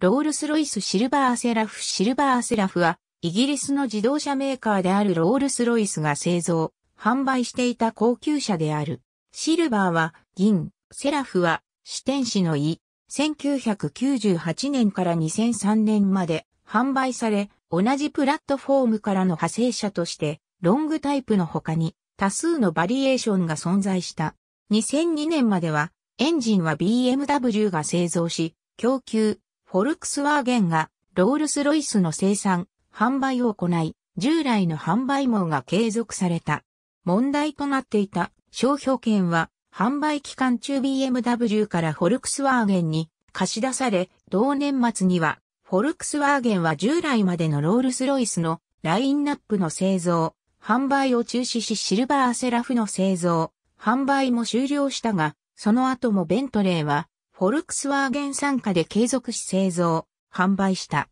ロールス・ロイス・シルバー・セラフ・シルバー・セラフは、イギリスの自動車メーカーであるロールス・ロイスが製造、販売していた高級車である。シルバーは銀、セラフは四天使の意。1998年から2003年まで販売され、同じプラットフォームからの派生車として、ロングタイプの他に多数のバリエーションが存在した。2002年までは、エンジンは BMW が製造し、供給、フォルクスワーゲンがロールスロイスの生産、販売を行い、従来の販売網が継続された。問題となっていた商標権は販売期間中 BMW からフォルクスワーゲンに貸し出され、同年末にはフォルクスワーゲンは従来までのロールスロイスのラインナップの製造、販売を中止しシルバーセラフの製造、販売も終了したが、その後もベントレーはフォルクスワーゲン参加で継続し製造、販売した。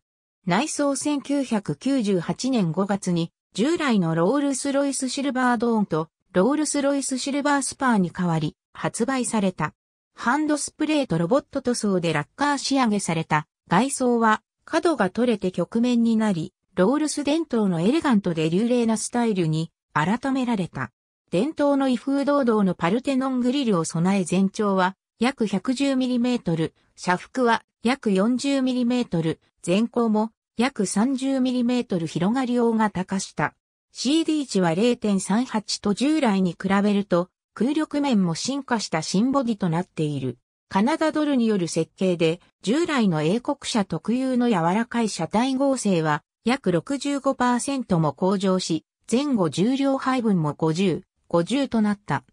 内装1998年5月に、従来のロールスロイスシルバードーンと、ロールスロイスシルバースパーに代わり、発売された。ハンドスプレーとロボット塗装でラッカー仕上げされた。外装は、角が取れて曲面になり、ロールス伝統のエレガントで流麗なスタイルに改められた。伝統の異風堂々のパルテノングリルを備え全長は約 110mm、車幅は約 40mm、前高も約 30mm 広がり大型化した。CD 値は0.38と従来に比べると空力面も進化した新ボディとなっている。カナダドルによる設計で従来の英国車特有の柔らかい車体合成は約65%も向上し、前後重量配分も50、50となった。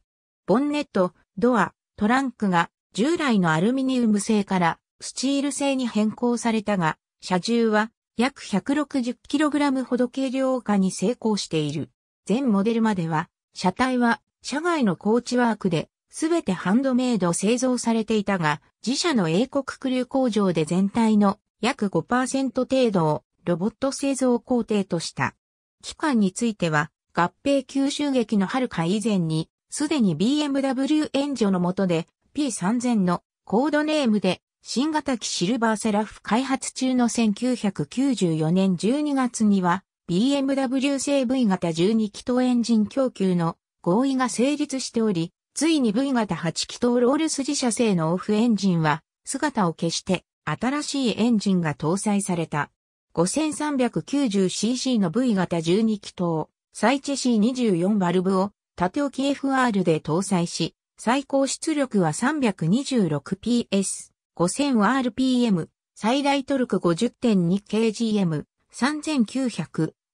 ボンネット、ドア、トランクが従来のアルミニウム製からスチール製に変更されたが、車重は約 160kg ほど軽量化に成功している。全モデルまでは、車体は社外のコーチワークで、すべてハンドメイド製造されていたが、自社の英国クルー工場で全体の約5%程度をロボット製造工程とした。期間については、合併吸収劇の遥か以前に、すでに BMW 援助の下で P3000 のコードネームで新型機シルバーセラフ開発中の1994年12月には BMW 製 V 型12気筒エンジン供給の合意が成立しており、ついに V 型8気筒ロールス自社製のオフエンジンは姿を消して新しいエンジンが搭載された。5390cc の V 型12気筒、サイチェ C24 バルブを縦置き FR で搭載し、最高出力は 326PS、5000rpm、最大トルク 50.2kgm、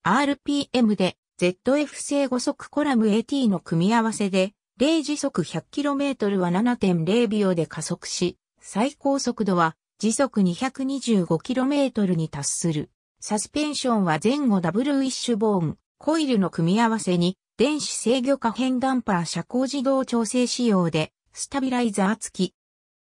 3900rpm で ZF 製5速コラム AT の組み合わせで、0時速 100km は7.0秒で加速し、最高速度は時速 225km に達する。サスペンションは前後ダブルウィッシュボーン、コイルの組み合わせに電子制御可変ダンパー車高自動調整仕様で、スタビライザー付き。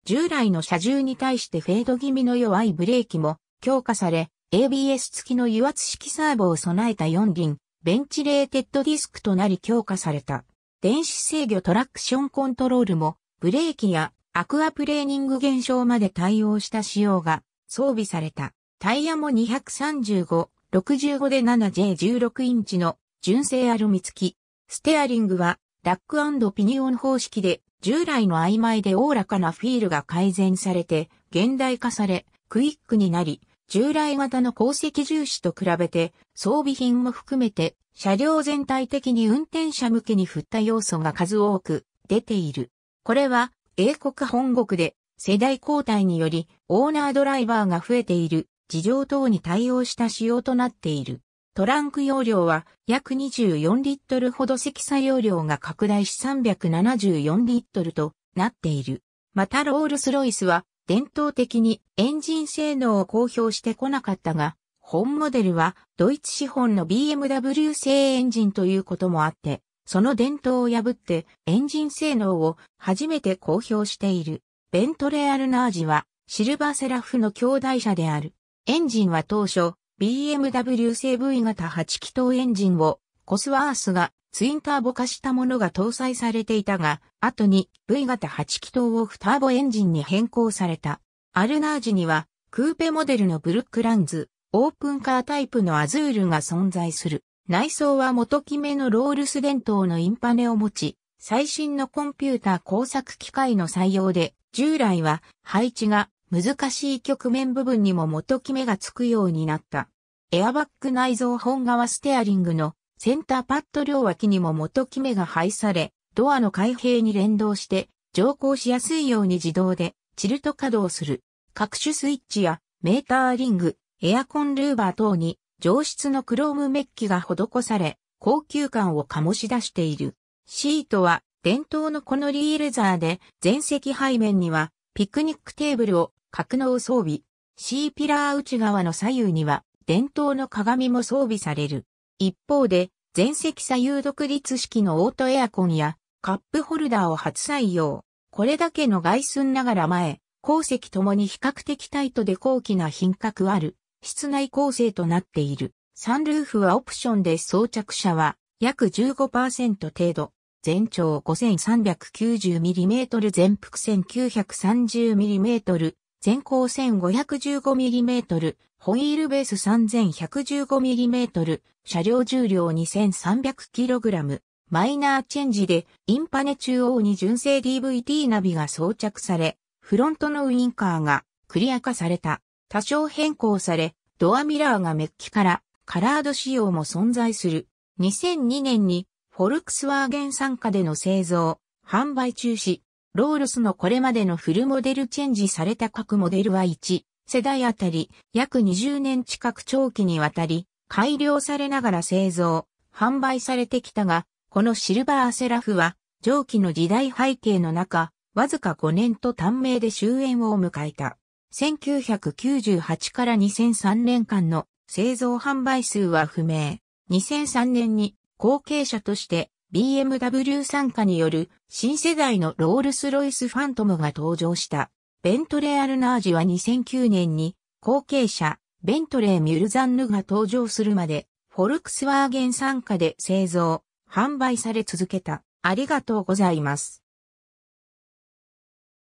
従来の車重に対してフェード気味の弱いブレーキも強化され、ABS 付きの油圧式サーボを備えた4輪、ベンチレーテッドディスクとなり強化された。電子制御トラクションコントロールも、ブレーキやアクアプレーニング現象まで対応した仕様が装備された。タイヤも235、65で 7J16 インチの純正アルミ付き。ステアリングは、ダックピニオン方式で、従来の曖昧でおおらかなフィールが改善されて、現代化され、クイックになり、従来型の鉱石重視と比べて、装備品も含めて、車両全体的に運転者向けに振った要素が数多く出ている。これは、英国本国で、世代交代により、オーナードライバーが増えている、事情等に対応した仕様となっている。トランク容量は約24リットルほど積載容量が拡大し374リットルとなっている。またロールスロイスは伝統的にエンジン性能を公表してこなかったが、本モデルはドイツ資本の BMW 製エンジンということもあって、その伝統を破ってエンジン性能を初めて公表している。ベントレ・アルナージはシルバーセラフの兄弟車である。エンジンは当初 BMW 製 V 型8気筒エンジンをコスワースがツインターボ化したものが搭載されていたが、後に V 型8気筒をフターボエンジンに変更された。アルナージにはクーペモデルのブルックランズ、オープンカータイプのアズールが存在する。内装は元決めのロールス伝統のインパネを持ち、最新のコンピューター工作機械の採用で、従来は配置が難しい局面部分にも元決めがつくようになった。エアバッグ内蔵本側ステアリングのセンターパッド両脇にも元決めが配され、ドアの開閉に連動して乗降しやすいように自動でチルト稼働する。各種スイッチやメーターリング、エアコンルーバー等に上質のクロームメッキが施され、高級感を醸し出している。シートは伝統のこのリールザーで、前席背面にはピクニックテーブルを格納装備、C ピラー内側の左右には伝統の鏡も装備される。一方で、全席左右独立式のオートエアコンやカップホルダーを初採用。これだけの外寸ながら前、鉱石ともに比較的タイトで高貴な品格ある、室内構成となっている。サンルーフはオプションで装着者は約15%程度。全長 5390mm 全幅 1930mm 全高 1515mm、ホイールベース 3115mm、車両重量 2300kg、マイナーチェンジで、インパネ中央に純正 DVT ナビが装着され、フロントのウインカーがクリア化された。多少変更され、ドアミラーがメッキからカラード仕様も存在する。2002年にフォルクスワーゲン参加での製造、販売中止。ロールスのこれまでのフルモデルチェンジされた各モデルは1世代あたり約20年近く長期にわたり改良されながら製造、販売されてきたが、このシルバーセラフは上記の時代背景の中、わずか5年と短命で終焉を迎えた。1998から2003年間の製造販売数は不明。2003年に後継者として BMW 参加による新世代のロールスロイスファントムが登場した。ベントレー・アルナージは2009年に後継者、ベントレー・ミュルザンヌが登場するまで、フォルクスワーゲン参加で製造、販売され続けた。ありがとうございます。